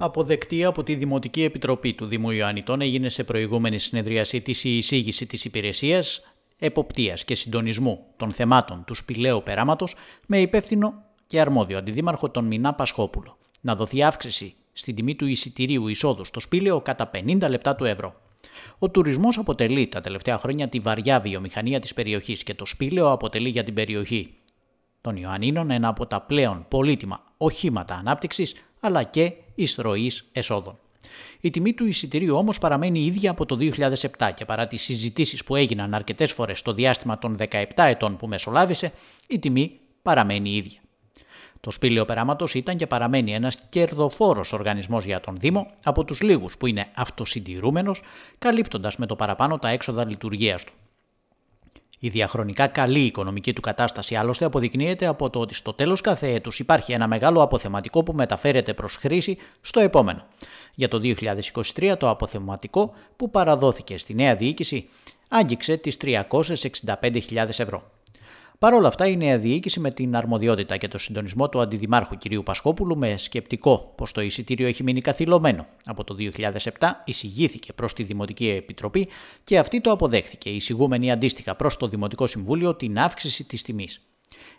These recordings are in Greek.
αποδεκτή από τη Δημοτική Επιτροπή του Δήμου Ιωαννητών έγινε σε προηγούμενη συνεδρίασή της η εισήγηση της υπηρεσίας εποπτείας και συντονισμού των θεμάτων του σπηλαίου περάματος με υπεύθυνο και αρμόδιο αντιδήμαρχο τον Μινά Πασχόπουλο. Να δοθεί αύξηση στην τιμή του εισιτηρίου εισόδου στο σπήλαιο κατά 50 λεπτά του ευρώ. Ο τουρισμός αποτελεί τα τελευταία χρόνια τη βαριά βιομηχανία της περιοχής και το σπήλαιο αποτελεί για την περιοχή των Ιωαννίνων ένα από τα πλέον πολύτιμα οχήματα ανάπτυξης αλλά και ροής εσόδων. Η τιμή του εισιτηρίου όμως παραμένει ίδια από το 2007 και παρά τις συζητήσεις που έγιναν αρκετές φορές στο διάστημα των 17 ετών που μεσολάβησε, η τιμή παραμένει ίδια. Το σπήλαιο περάματος ήταν και παραμένει ένας κερδοφόρος οργανισμός για τον Δήμο, από τους λίγους που είναι αυτοσυντηρούμενος, καλύπτοντας με το παραπάνω τα έξοδα λειτουργίας του. Η διαχρονικά καλή οικονομική του κατάσταση άλλωστε αποδεικνύεται από το ότι στο τέλος κάθε έτους υπάρχει ένα μεγάλο αποθεματικό που μεταφέρεται προς χρήση στο επόμενο. Για το 2023 το αποθεματικό που παραδόθηκε στη νέα διοίκηση άγγιξε τις 365.000 ευρώ. Παρ' όλα αυτά, η νέα διοίκηση με την αρμοδιότητα και το συντονισμό του αντιδημάρχου κ. Πασχόπουλου με σκεπτικό πως το εισιτήριο έχει μείνει καθυλωμένο. Από το 2007 εισηγήθηκε προς τη Δημοτική Επιτροπή και αυτή το αποδέχθηκε, εισηγούμενη αντίστοιχα προς το Δημοτικό Συμβούλιο την αύξηση της τιμής.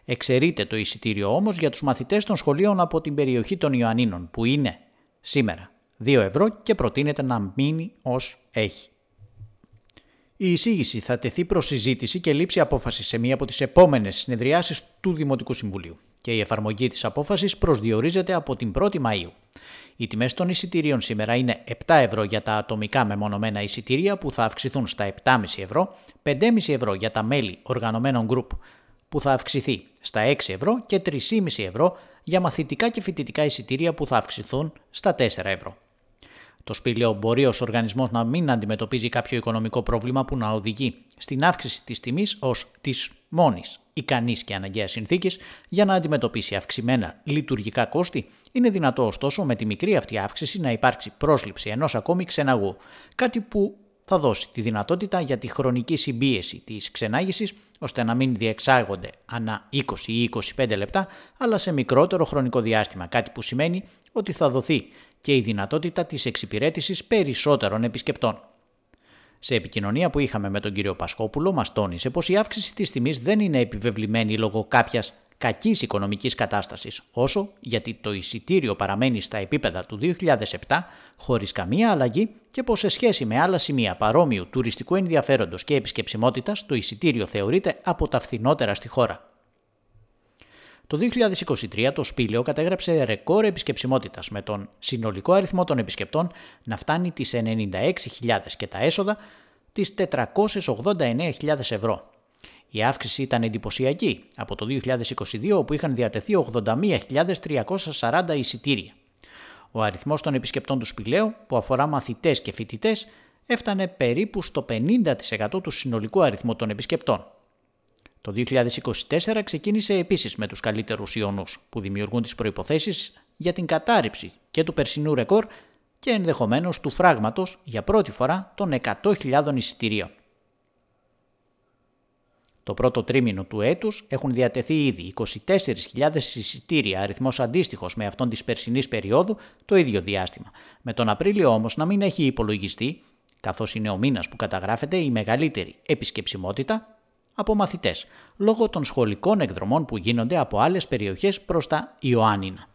Εξαιρείται το εισιτήριο όμως για τους μαθητές των σχολείων από την περιοχή των Ιωαννίνων, που είναι σήμερα 2 ευρώ και προτείνεται να μείνει ως έχει. Η εισήγηση θα τεθεί προς συζήτηση και λήψη απόφασης σε μία από τις επόμενες συνεδριάσεις του Δημοτικού Συμβουλίου και η εφαρμογή της απόφασης προσδιορίζεται από την 1η Μαου. Οι τιμές των εισιτηρίων σήμερα είναι 7 ευρώ για τα ατομικά μεμονωμένα εισιτήρια που θα αυξηθούν στα 7,5 ευρώ, 5,5 ευρώ για τα μέλη οργανωμένων group που θα αυξηθεί στα 6 ευρώ και 3,5 ευρώ για μαθητικά και φοιτητικά εισιτήρια που θα αυξηθούν στα 4 ευρώ. Το σπήλαιο μπορεί ως οργανισμός να μην αντιμετωπίζει κάποιο οικονομικό πρόβλημα που να οδηγεί στην αύξηση της τιμής ως της μόνης ικανής και αναγκαίας συνθήκης για να αντιμετωπίσει αυξημένα λειτουργικά κόστη, είναι δυνατό ωστόσο με τη μικρή αυτή αύξηση να υπάρξει πρόσληψη ενός ακόμη ξεναγού. Κάτι που θα δώσει τη δυνατότητα για τη χρονική συμπίεση της ξενάγησης ώστε να μην διεξάγονται ανά 20 ή 25 λεπτά, αλλά σε μικρότερο χρονικό διάστημα. Κάτι που σημαίνει ότι θα δοθεί και η δυνατότητα της εξυπηρέτησης περισσότερων επισκεπτών. Σε επικοινωνία που είχαμε με τον κύριο Πασχόπουλο, μας τόνισε πως η αύξηση της τιμής δεν είναι επιβεβλημένη λόγω κάποιας κακής οικονομικής κατάστασης, όσο γιατί το εισιτήριο παραμένει στα επίπεδα του 2007 χωρίς καμία αλλαγή και πως σε σχέση με άλλα σημεία παρόμοιου τουριστικού ενδιαφέροντος και επισκεψιμότητας, το εισιτήριο θεωρείται από τα φθηνότερα στη χώρα. Το 2023 το Σπήλαιο κατέγραψε ρεκόρ επισκεψιμότητας με τον συνολικό αριθμό των επισκεπτών να φτάνει τις 96.000 και τα έσοδα τις 489.000 ευρώ. Η αύξηση ήταν εντυπωσιακή από το 2022 όπου είχαν διατεθεί 81.340 εισιτήρια. Ο αριθμός των επισκεπτών του Σπηλαίου που αφορά μαθητές και φοιτητές έφτανε περίπου στο 50% του συνολικού αριθμού των επισκεπτών. Το 2024 ξεκίνησε επίσης με τους καλύτερους ιόνους που δημιουργούν τις προϋποθέσεις για την κατάρριψη και του περσινού ρεκόρ και ενδεχομένως του φράγματος για πρώτη φορά των 100.000 εισιτηρίων. Το πρώτο τρίμηνο του έτους έχουν διατεθεί ήδη 24.000 εισιτήρια, αριθμός αντίστοιχος με αυτόν της περσινής περίοδου, το ίδιο διάστημα. Με τον Απρίλιο όμως να μην έχει υπολογιστεί, καθώς είναι ο μήνας που καταγράφεται η μεγαλύτερη επισκεψιμότητα από μαθητές, λόγω των σχολικών εκδρομών που γίνονται από άλλες περιοχές προς τα Ιωάννινα.